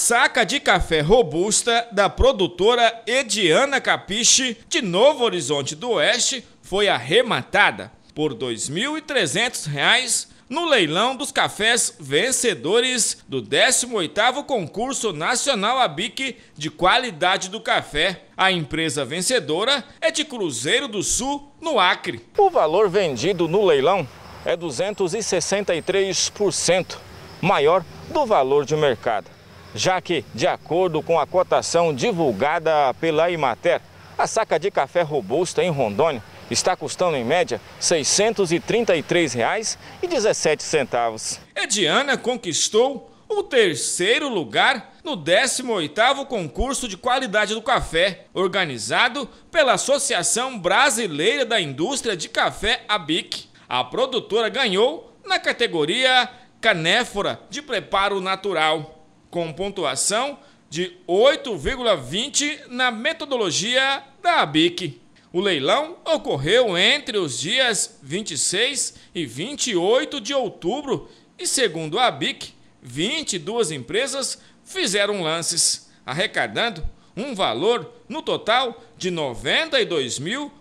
saca de café robusta da produtora Ediana Capiche, de Novo Horizonte do Oeste, foi arrematada por R$ 2.300 no leilão dos cafés vencedores do 18º Concurso Nacional ABIC de Qualidade do Café. A empresa vencedora é de Cruzeiro do Sul, no Acre. O valor vendido no leilão é 263% maior do valor de mercado já que, de acordo com a cotação divulgada pela Imater, a saca de café robusta em Rondônia está custando em média R$ 633,17. Ediana conquistou o terceiro lugar no 18º concurso de qualidade do café, organizado pela Associação Brasileira da Indústria de Café ABIC. A produtora ganhou na categoria Canéfora de Preparo Natural com pontuação de 8,20 na metodologia da ABIC. O leilão ocorreu entre os dias 26 e 28 de outubro e, segundo a ABIC, 22 empresas fizeram lances, arrecadando um valor no total de R$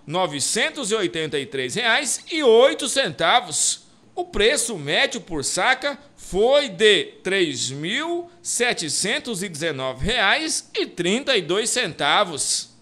92.983,08. O preço médio por saca foi de R$ 3.719,32.